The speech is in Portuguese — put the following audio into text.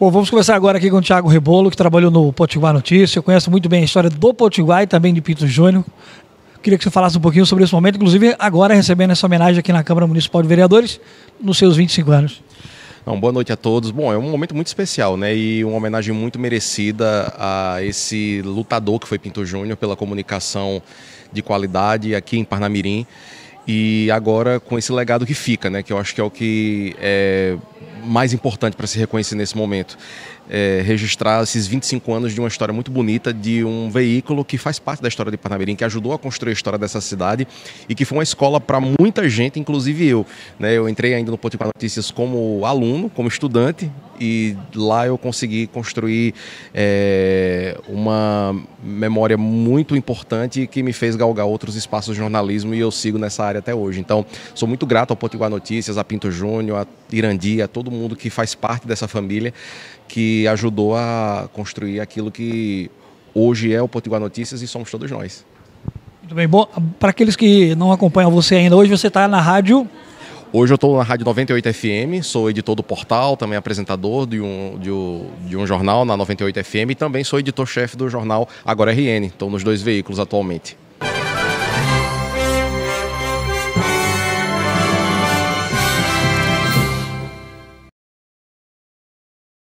Bom, vamos conversar agora aqui com o Thiago Rebolo, que trabalhou no Potiguar Notícia. Eu conheço muito bem a história do Potiguar e também de Pinto Júnior. Queria que você falasse um pouquinho sobre esse momento, inclusive agora recebendo essa homenagem aqui na Câmara Municipal de Vereadores, nos seus 25 anos. Não, boa noite a todos. Bom, é um momento muito especial, né? E uma homenagem muito merecida a esse lutador que foi Pinto Júnior pela comunicação de qualidade aqui em Parnamirim. E agora com esse legado que fica, né? Que eu acho que é o que é mais importante para se reconhecer nesse momento. É, registrar esses 25 anos de uma história muito bonita, de um veículo que faz parte da história de Parnamirim, que ajudou a construir a história dessa cidade e que foi uma escola para muita gente, inclusive eu. Né? Eu entrei ainda no Ponte Notícias como aluno, como estudante, e lá eu consegui construir é, uma memória muito importante que me fez galgar outros espaços de jornalismo e eu sigo nessa área até hoje. Então, sou muito grato ao Potiguar Notícias, a Pinto Júnior, a Irandi, a todo mundo que faz parte dessa família que ajudou a construir aquilo que hoje é o Potiguar Notícias e somos todos nós. Muito bem, bom. Para aqueles que não acompanham você ainda, hoje você está na rádio Hoje eu estou na Rádio 98 FM, sou editor do portal, também apresentador de um, de um, de um jornal na 98 FM e também sou editor-chefe do jornal Agora RN. Estou nos dois veículos atualmente.